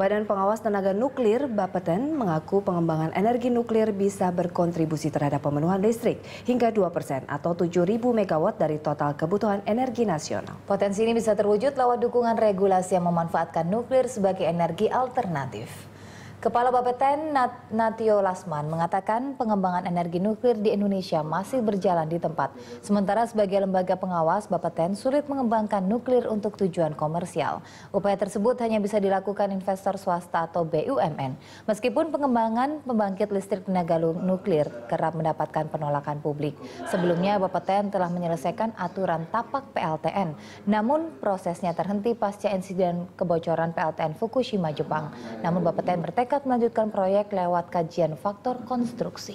Badan Pengawas Tenaga Nuklir Bapeten mengaku pengembangan energi nuklir bisa berkontribusi terhadap pemenuhan listrik hingga 2 persen atau 7.000 MW dari total kebutuhan energi nasional. Potensi ini bisa terwujud lewat dukungan regulasi yang memanfaatkan nuklir sebagai energi alternatif. Kepala Bapeten Nat Natio Lasman mengatakan pengembangan energi nuklir di Indonesia masih berjalan di tempat. Sementara sebagai lembaga pengawas, Bapeten sulit mengembangkan nuklir untuk tujuan komersial. Upaya tersebut hanya bisa dilakukan investor swasta atau BUMN. Meskipun pengembangan pembangkit listrik tenaga nuklir kerap mendapatkan penolakan publik. Sebelumnya Bapeten telah menyelesaikan aturan tapak PLTN. Namun prosesnya terhenti pasca insiden kebocoran PLTN Fukushima, Jepang. Namun Bapeten bertekad Tekad melanjutkan proyek lewat kajian faktor konstruksi.